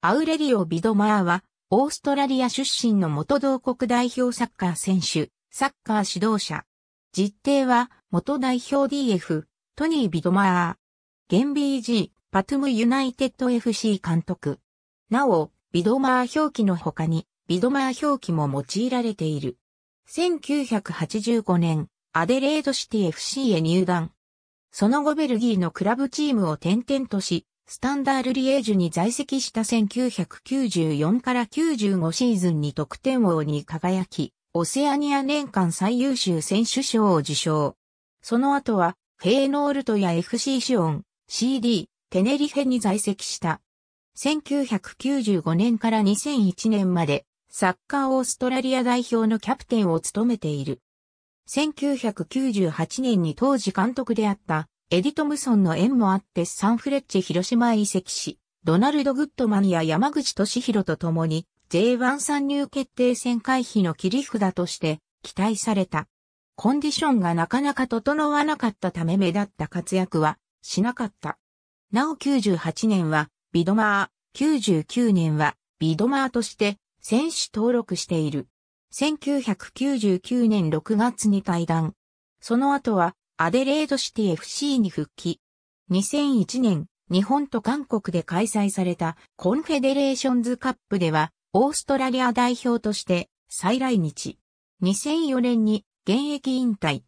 アウレリオ・ビドマーは、オーストラリア出身の元同国代表サッカー選手、サッカー指導者。実定は、元代表 DF、トニー・ビドマー。現 BG、パトゥム・ユナイテッド FC 監督。なお、ビドマー表記の他に、ビドマー表記も用いられている。1985年、アデレードシティ FC へ入団。その後ベルギーのクラブチームを転々とし、スタンダールリエージュに在籍した1994から95シーズンに得点王に輝き、オセアニア年間最優秀選手賞を受賞。その後は、フェーノールトや FC シオン、CD、テネリフェに在籍した。1995年から2001年まで、サッカーオーストラリア代表のキャプテンを務めている。1998年に当時監督であったエディ・トムソンの縁もあってサンフレッチェ広島へ移籍し、ドナルド・グッドマンや山口敏弘と共に J1 参入決定戦回避の切り札として期待された。コンディションがなかなか整わなかったため目立った活躍はしなかった。なお98年はビドマー、99年はビドマーとして選手登録している。1999年6月に退団。その後はアデレードシティ FC に復帰。2001年、日本と韓国で開催されたコンフェデレーションズカップでは、オーストラリア代表として再来日。2004年に現役引退。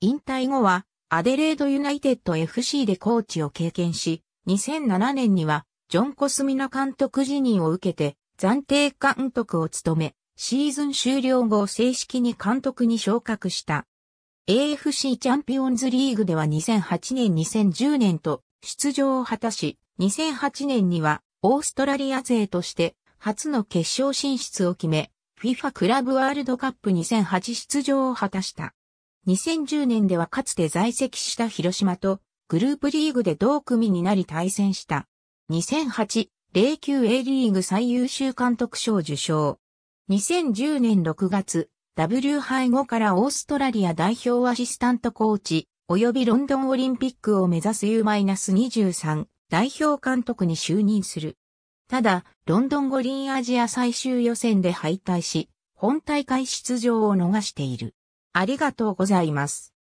引退後は、アデレードユナイテッド FC でコーチを経験し、2007年には、ジョン・コスミナ監督辞任を受けて、暫定監督を務め、シーズン終了後正式に監督に昇格した。AFC チャンピオンズリーグでは2008年2010年と出場を果たし、2008年にはオーストラリア勢として初の決勝進出を決め、FIFA クラブワールドカップ2008出場を果たした。2010年ではかつて在籍した広島とグループリーグで同組になり対戦した。2008-09A リーグ最優秀監督賞受賞。2010年6月、W 杯後からオーストラリア代表アシスタントコーチ、及びロンドンオリンピックを目指す U-23 代表監督に就任する。ただ、ロンドン五輪アジア最終予選で敗退し、本大会出場を逃している。ありがとうございます。